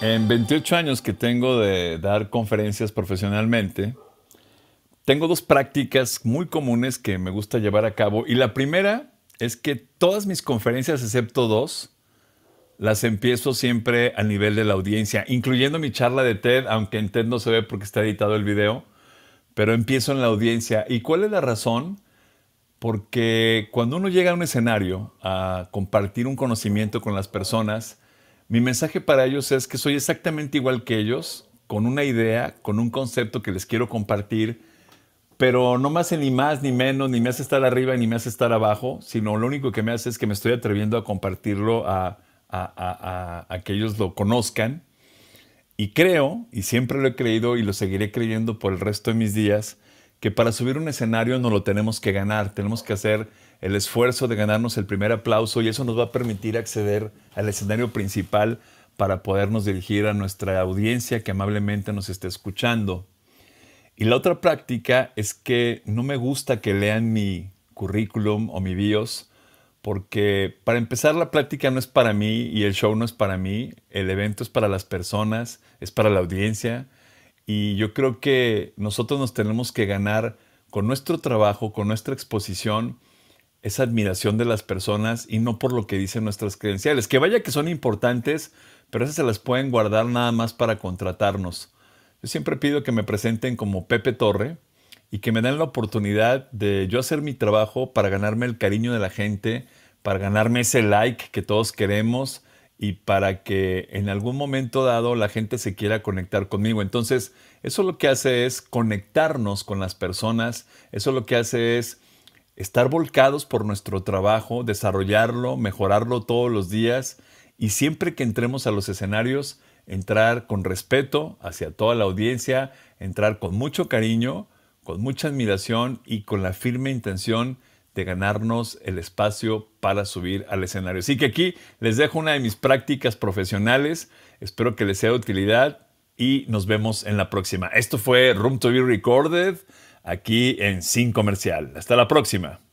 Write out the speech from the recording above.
En 28 años que tengo de dar conferencias profesionalmente, tengo dos prácticas muy comunes que me gusta llevar a cabo. Y la primera es que todas mis conferencias, excepto dos, las empiezo siempre a nivel de la audiencia, incluyendo mi charla de TED, aunque en TED no se ve porque está editado el video, pero empiezo en la audiencia. ¿Y cuál es la razón? Porque cuando uno llega a un escenario a compartir un conocimiento con las personas, mi mensaje para ellos es que soy exactamente igual que ellos, con una idea, con un concepto que les quiero compartir, pero no me hace ni más ni menos, ni me hace estar arriba ni me hace estar abajo, sino lo único que me hace es que me estoy atreviendo a compartirlo a, a, a, a, que ellos lo conozcan. Y creo, y siempre lo he creído y lo seguiré creyendo por el resto de mis días, que para subir un escenario no lo tenemos que ganar, tenemos que hacer el esfuerzo de ganarnos el primer aplauso y eso nos va a permitir acceder al escenario principal para podernos dirigir a nuestra audiencia que amablemente nos está escuchando. Y la otra práctica es que no me gusta que lean mi currículum o mi bios, porque para empezar la práctica no es para mí y el show no es para mí, el evento es para las personas, es para la audiencia, y yo creo que nosotros nos tenemos que ganar con nuestro trabajo, con nuestra exposición, esa admiración de las personas y no por lo que dicen nuestras credenciales, que vaya que son importantes, pero esas se las pueden guardar nada más para contratarnos. Yo siempre pido que me presenten como Pepe Torre y que me den la oportunidad de yo hacer mi trabajo para ganarme el cariño de la gente, para ganarme ese like que todos queremos y para que en algún momento dado la gente se quiera conectar conmigo. Entonces, eso lo que hace es conectarnos con las personas, eso lo que hace es estar volcados por nuestro trabajo, desarrollarlo, mejorarlo todos los días y siempre que entremos a los escenarios, entrar con respeto hacia toda la audiencia, entrar con mucho cariño, con mucha admiración y con la firme intención de ganarnos el espacio para subir al escenario. Así que aquí les dejo una de mis prácticas profesionales. Espero que les sea de utilidad y nos vemos en la próxima. Esto fue Room to be Recorded aquí en Sin Comercial. Hasta la próxima.